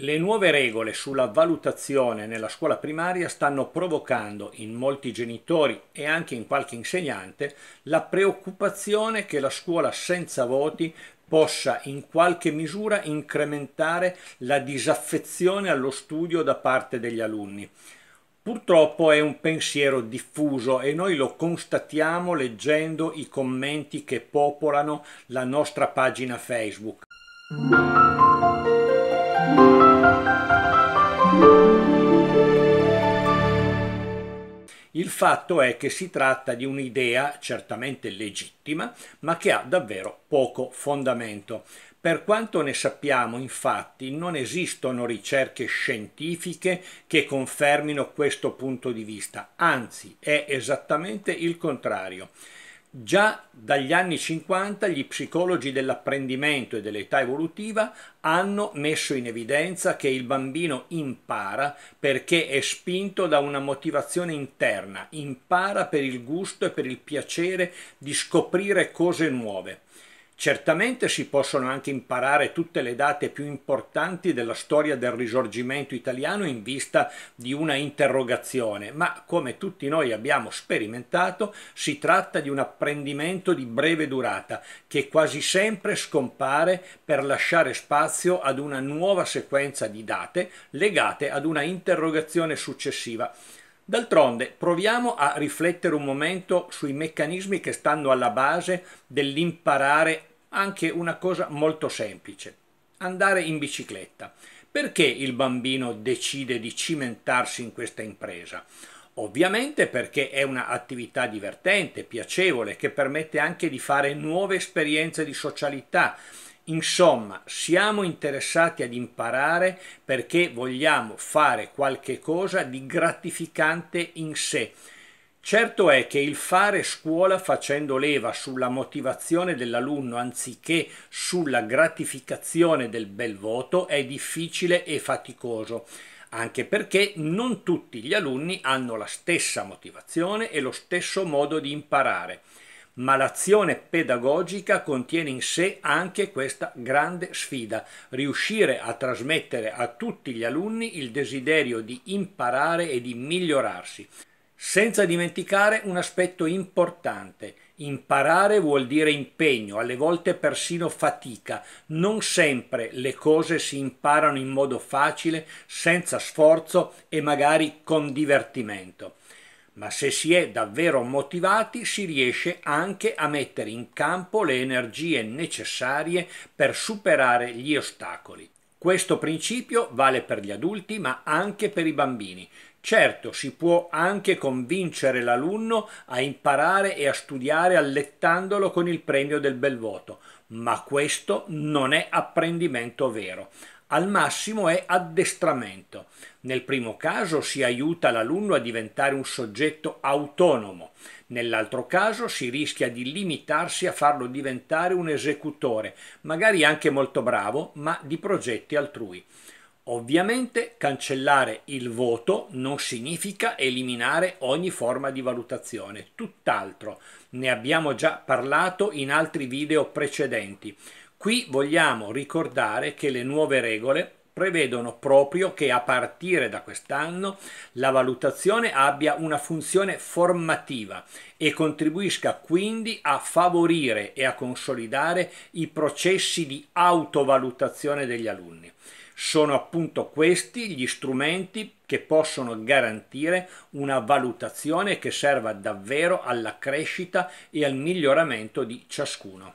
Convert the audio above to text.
Le nuove regole sulla valutazione nella scuola primaria stanno provocando in molti genitori e anche in qualche insegnante la preoccupazione che la scuola senza voti possa in qualche misura incrementare la disaffezione allo studio da parte degli alunni. Purtroppo è un pensiero diffuso e noi lo constatiamo leggendo i commenti che popolano la nostra pagina Facebook. Il fatto è che si tratta di un'idea certamente legittima, ma che ha davvero poco fondamento. Per quanto ne sappiamo, infatti, non esistono ricerche scientifiche che confermino questo punto di vista, anzi è esattamente il contrario. Già dagli anni 50 gli psicologi dell'apprendimento e dell'età evolutiva hanno messo in evidenza che il bambino impara perché è spinto da una motivazione interna, impara per il gusto e per il piacere di scoprire cose nuove. Certamente si possono anche imparare tutte le date più importanti della storia del risorgimento italiano in vista di una interrogazione, ma come tutti noi abbiamo sperimentato si tratta di un apprendimento di breve durata che quasi sempre scompare per lasciare spazio ad una nuova sequenza di date legate ad una interrogazione successiva. D'altronde proviamo a riflettere un momento sui meccanismi che stanno alla base dell'imparare anche una cosa molto semplice, andare in bicicletta. Perché il bambino decide di cimentarsi in questa impresa? Ovviamente perché è un'attività divertente, piacevole, che permette anche di fare nuove esperienze di socialità. Insomma, siamo interessati ad imparare perché vogliamo fare qualche cosa di gratificante in sé Certo è che il fare scuola facendo leva sulla motivazione dell'alunno anziché sulla gratificazione del bel voto è difficile e faticoso, anche perché non tutti gli alunni hanno la stessa motivazione e lo stesso modo di imparare, ma l'azione pedagogica contiene in sé anche questa grande sfida, riuscire a trasmettere a tutti gli alunni il desiderio di imparare e di migliorarsi. Senza dimenticare un aspetto importante, imparare vuol dire impegno, alle volte persino fatica, non sempre le cose si imparano in modo facile, senza sforzo e magari con divertimento. Ma se si è davvero motivati si riesce anche a mettere in campo le energie necessarie per superare gli ostacoli. Questo principio vale per gli adulti ma anche per i bambini. Certo, si può anche convincere l'alunno a imparare e a studiare allettandolo con il premio del bel voto, ma questo non è apprendimento vero al massimo è addestramento. Nel primo caso si aiuta l'alunno a diventare un soggetto autonomo, nell'altro caso si rischia di limitarsi a farlo diventare un esecutore, magari anche molto bravo, ma di progetti altrui. Ovviamente cancellare il voto non significa eliminare ogni forma di valutazione, tutt'altro, ne abbiamo già parlato in altri video precedenti. Qui vogliamo ricordare che le nuove regole prevedono proprio che a partire da quest'anno la valutazione abbia una funzione formativa e contribuisca quindi a favorire e a consolidare i processi di autovalutazione degli alunni. Sono appunto questi gli strumenti che possono garantire una valutazione che serva davvero alla crescita e al miglioramento di ciascuno.